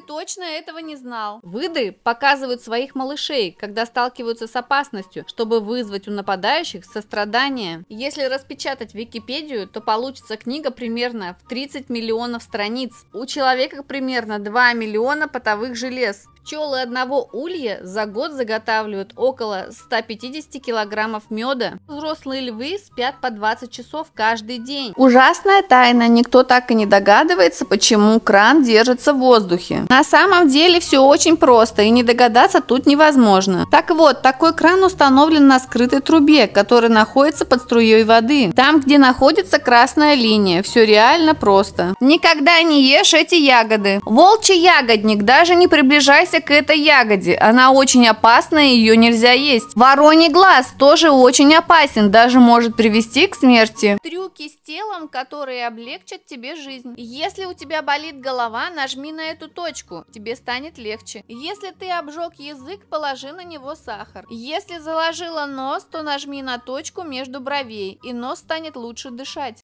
ты точно этого не знал. Выды показывают своих малышей, когда сталкиваются с опасностью, чтобы вызвать у нападающих сострадание. Если распечатать Википедию, то получится книга примерно в 30 миллионов страниц. У человека примерно 2 миллиона потовых желез. Пчелы одного улья за год заготавливают около 150 килограммов меда. Взрослые львы спят по 20 часов каждый день. Ужасная тайна, никто так и не догадывается, почему кран держится в воздухе. На самом деле все очень просто и не догадаться тут невозможно. Так вот, такой кран установлен на скрытой трубе, которая находится под струей воды. Там, где находится красная линия, все реально просто. Никогда не ешь эти ягоды. Волчий ягодник, даже не приближайся Вернемся к этой ягоде. Она очень опасна, и ее нельзя есть. Вороний глаз тоже очень опасен, даже может привести к смерти. Трюки с телом, которые облегчат тебе жизнь. Если у тебя болит голова, нажми на эту точку, тебе станет легче. Если ты обжег язык, положи на него сахар. Если заложила нос, то нажми на точку между бровей, и нос станет лучше дышать.